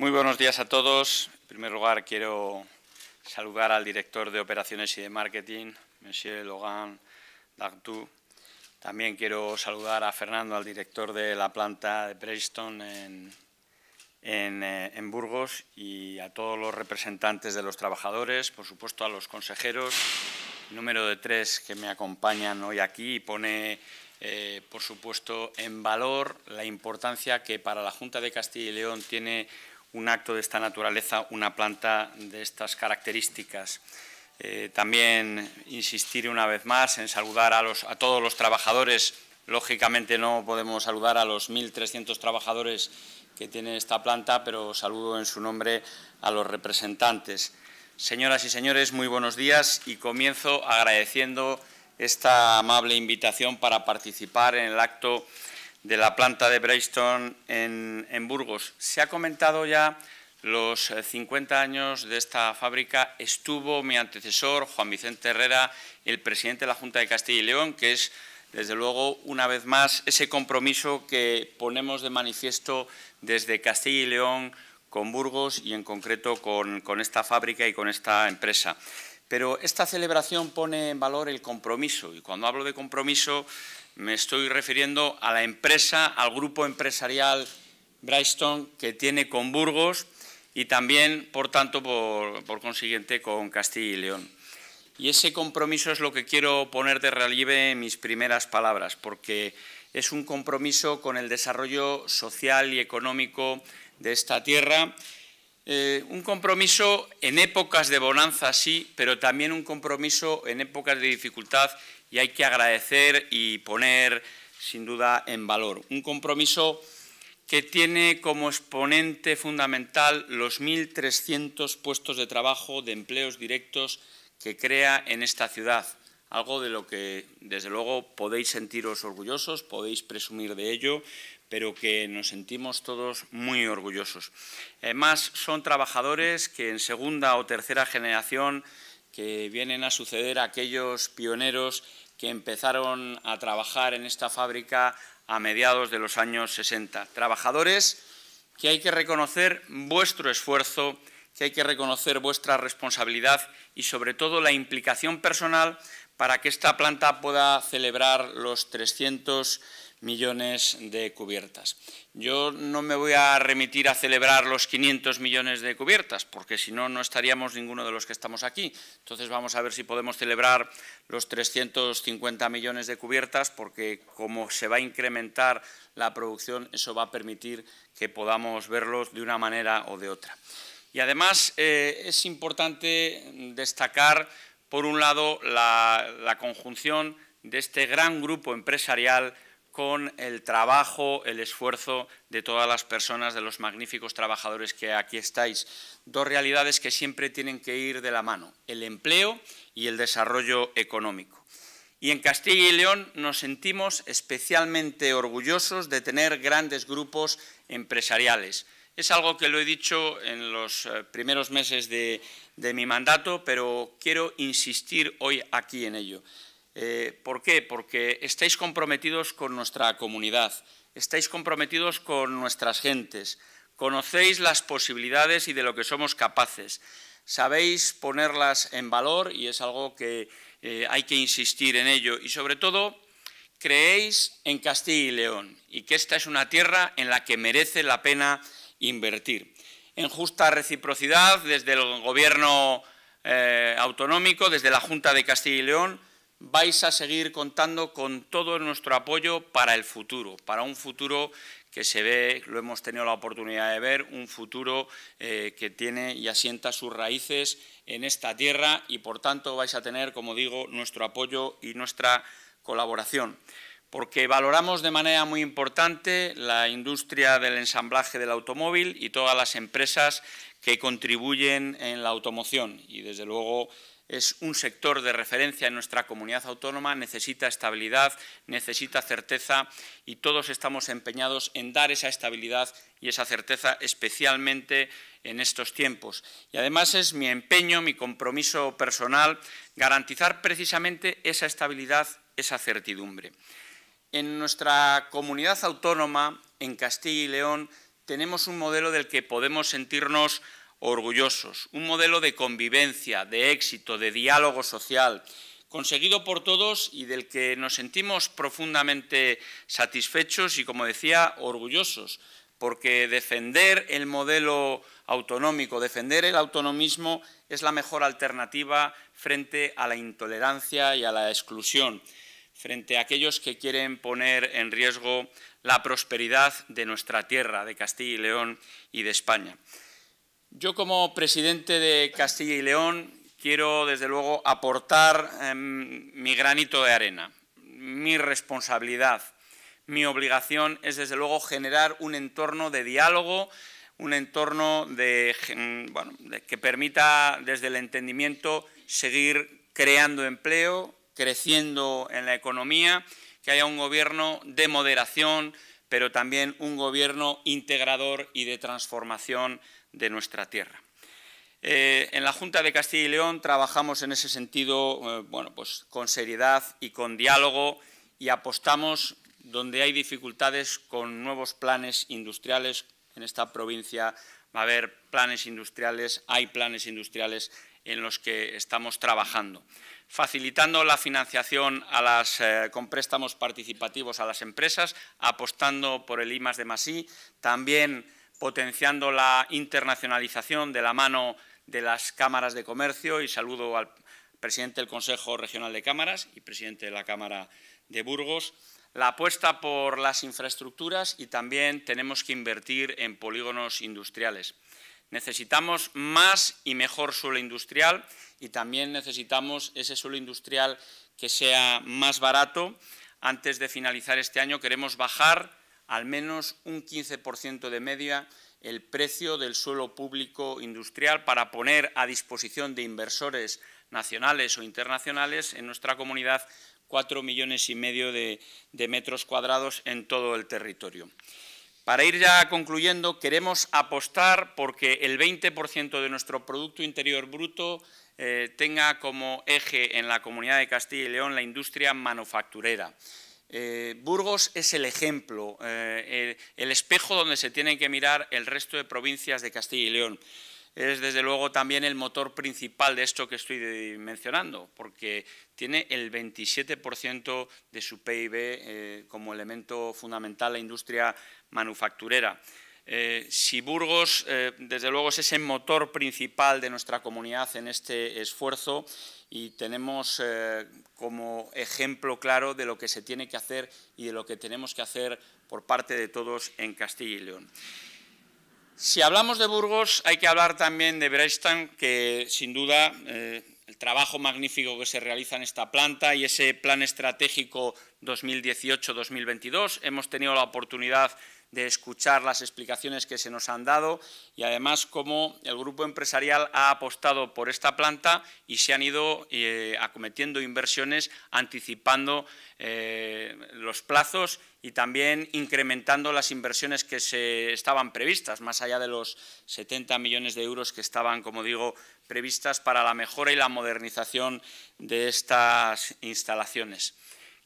Muy buenos días a todos. En primer lugar, quiero saludar al director de Operaciones y de Marketing, Monsieur Logan Dartu. También quiero saludar a Fernando, al director de la planta de Preston en, eh, en, Burgos, y a todos los representantes de los trabajadores, por supuesto a los consejeros, número de tres que me acompañan hoy aquí y pone eh, por supuesto, en valor la importancia que para la Junta de Castilla y León tiene un acto de esta naturaleza, una planta de estas características. Eh, también insistir una vez más en saludar a, a todos los trabajadores. Lógicamente no podemos saludar a los 1.300 trabajadores que tiene esta planta, pero saludo en su nombre a los representantes. Señoras y señores, muy buenos días y comienzo agradeciendo esta amable invitación para participar en el acto de la planta de Brayston en, Burgos. Se ha comentado ya los 50 eh, años de esta fábrica. Estuvo mi antecesor, Juan Vicente Herrera, el presidente de la Junta de Castilla y León, que es desde luego, una vez más, ese compromiso que ponemos de manifiesto desde Castilla y León con Burgos y en concreto con, esta fábrica y con esta empresa. Pero esta celebración pone en valor el compromiso y cuando hablo de compromiso me estoy refiriendo a la empresa, al grupo empresarial Bryston que tiene con Burgos y también, por tanto, por, consiguiente, con Castilla y León. Y ese compromiso es lo que quiero poner de relieve en mis primeras palabras, porque es un compromiso con el desarrollo social y económico de esta tierra. Eh, un compromiso en épocas de bonanza, sí, pero también un compromiso en épocas de dificultad y hay que agradecer y poner sin duda en valor. Un compromiso que tiene como exponente fundamental los 1.300 puestos de trabajo de empleos directos que crea en esta ciudad, algo de lo que desde luego podéis sentiros orgullosos, podéis presumir de ello, pero que nos sentimos todos muy orgullosos. Además, son trabajadores que en segunda o tercera generación que vienen a suceder a aquellos pioneros que empezaron a trabajar en esta fábrica a mediados de los años 60. Trabajadores que hay que reconocer vuestro esfuerzo, que hay que reconocer vuestra responsabilidad y sobre todo la implicación personal para que esta planta pueda celebrar los 300 millones de cubiertas. Yo no me voy a remitir a celebrar los 500 millones de cubiertas, porque si no, no estaríamos ninguno de los que estamos aquí. Entonces vamos a ver si podemos celebrar los 350 millones de cubiertas, porque como se va a incrementar la producción, eso va a permitir que podamos verlos de una manera o de otra. Y además eh, es importante destacar, por un lado, la conjunción de este gran grupo empresarial con el trabajo, el esfuerzo de todas las personas, de los magníficos trabajadores que aquí estáis. Dos realidades que siempre tienen que ir de la mano, el empleo y el desarrollo económico. Y en Castilla y León nos sentimos especialmente orgullosos de tener grandes grupos empresariales. Es algo que lo he dicho en los eh, primeros meses de, de mi mandato, pero quiero insistir hoy aquí en ello. Eh, ¿Por qué? Porque estáis comprometidos con nuestra comunidad, estáis comprometidos con nuestras gentes, conocéis las posibilidades y de lo que somos capaces, sabéis ponerlas en valor y es algo que eh, hay que insistir en ello y sobre todo creéis en Castilla y León y que esta es una tierra en la que merece la pena invertir. En justa reciprocidad, desde el Gobierno eh, autonómico, desde la Junta de Castilla y León, vais a seguir contando con todo nuestro apoyo para el futuro, para un futuro que se ve, lo hemos tenido la oportunidad de ver, un futuro eh, que tiene y asienta sus raíces en esta tierra y, por tanto, vais a tener, como digo, nuestro apoyo y nuestra colaboración. Porque valoramos de manera muy importante la industria del ensamblaje del automóvil y todas las empresas que contribuyen en la automoción y, desde luego, es un sector de referencia en nuestra comunidad autónoma, necesita estabilidad, necesita certeza y todos estamos empeñados en dar esa estabilidad y esa certeza especialmente en estos tiempos. Y además es mi empeño, mi compromiso personal, garantizar precisamente esa estabilidad, esa certidumbre. En nuestra comunidad autónoma, en Castilla y León, tenemos un modelo del que podemos sentirnos orgullosos, un modelo de convivencia, de éxito, de diálogo social, conseguido por todos y del que nos sentimos profundamente satisfechos y, como decía, orgullosos, porque defender el modelo autonómico, defender el autonomismo es la mejor alternativa frente a la intolerancia y a la exclusión, frente a aquellos que quieren poner en riesgo la prosperidad de nuestra tierra, de Castilla y León y de España. Yo como presidente de Castilla y León quiero desde luego aportar em, mi granito de arena, mi responsabilidad. Mi obligación es desde luego generar un entorno de diálogo, un entorno que permita desde el entendimiento seguir creando empleo, creciendo en la economía, que haya un gobierno de moderación, pero también un gobierno integrador y de transformación de nuestra tierra. Eh, en la Junta de Castilla y León trabajamos en ese sentido eh, pues, con seriedad y con diálogo y apostamos donde hay dificultades con nuevos planes industriales. En esta provincia va a haber planes industriales, hay planes industriales en los que estamos trabajando. Facilitando la financiación eh, con préstamos participativos a las empresas, apostando por el I de también potenciando la internacionalización de la mano de las cámaras de comercio y saludo al presidente del Consejo Regional de Cámaras y presidente de la Cámara de Burgos. La apuesta por las infraestructuras y también tenemos que invertir en polígonos industriales. Necesitamos más y mejor suelo industrial y también necesitamos ese suelo industrial que sea más barato. Antes de finalizar este año queremos bajar al menos un 15% de media el precio del suelo público industrial para poner a disposición de inversores nacionales o internacionales en nuestra comunidad cuatro millones y medio de, metros cuadrados en todo el territorio. Para ir ya concluyendo, queremos apostar porque el 20% de nuestro Producto Interior Bruto eh, tenga como eje en la Comunidad de Castilla y León la industria manufacturera. Eh, Burgos es el ejemplo, eh, el, espejo donde se tienen que mirar el resto de provincias de Castilla y León. Es desde luego también el motor principal de esto que estoy mencionando, porque tiene el 27% de su PIB eh, como elemento fundamental la industria manufacturera. Eh, si Burgos, eh, desde luego, es ese motor principal de nuestra comunidad en este esfuerzo y tenemos eh, como ejemplo claro de lo que se tiene que hacer y de lo que tenemos que hacer por parte de todos en Castilla y León. Si hablamos de Burgos, hay que hablar también de Brechtan, que sin duda el trabajo magnífico que se realiza en esta planta y ese plan estratégico 2018-2022. Hemos tenido la oportunidad de escuchar las explicaciones que se nos han dado y además cómo el grupo empresarial ha apostado por esta planta y se han ido eh, acometiendo inversiones anticipando eh, los plazos y también incrementando las inversiones que se estaban previstas, más allá de los 70 millones de euros que estaban, como digo, previstas para la mejora y la modernización de estas instalaciones.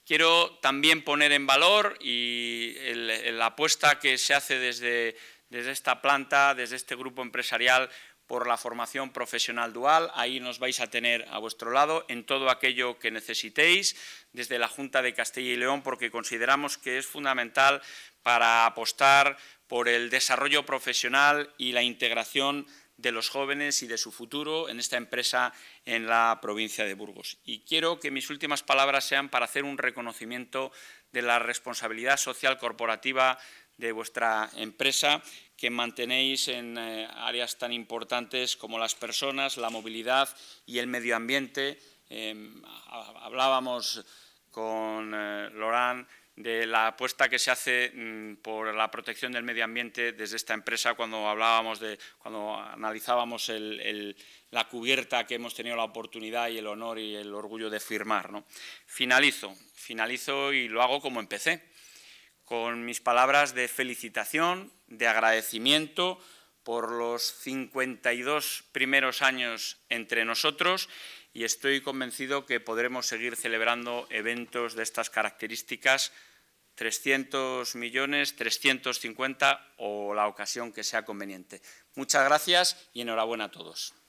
Quiero también poner en valor y la apuesta que se hace desde, desde esta planta, desde este grupo empresarial, por la formación profesional dual. Ahí nos vais a tener a vuestro lado en todo aquello que necesitéis desde la Junta de Castilla y León, porque consideramos que es fundamental para apostar por el desarrollo profesional y la integración de los jóvenes y de su futuro en esta empresa en la provincia de Burgos. Y quiero que mis últimas palabras sean para hacer un reconocimiento de la responsabilidad social corporativa de vuestra empresa que mantenéis en eh, áreas tan importantes como las personas, la movilidad y el medio ambiente. Eh, hablábamos con eh, Lorán de la apuesta que se hace mm, por la protección del medio ambiente desde esta empresa cuando hablábamos de, cuando analizábamos la cubierta que hemos tenido la oportunidad y el honor y el orgullo de firmar. Finalizo, finalizo y lo hago como empecé, con mis palabras de felicitación, de agradecimiento por los 52 primeros años entre nosotros y estoy convencido que podremos seguir celebrando eventos de estas características 300 millones, 350 o la ocasión que sea conveniente. Muchas gracias y enhorabuena a todos.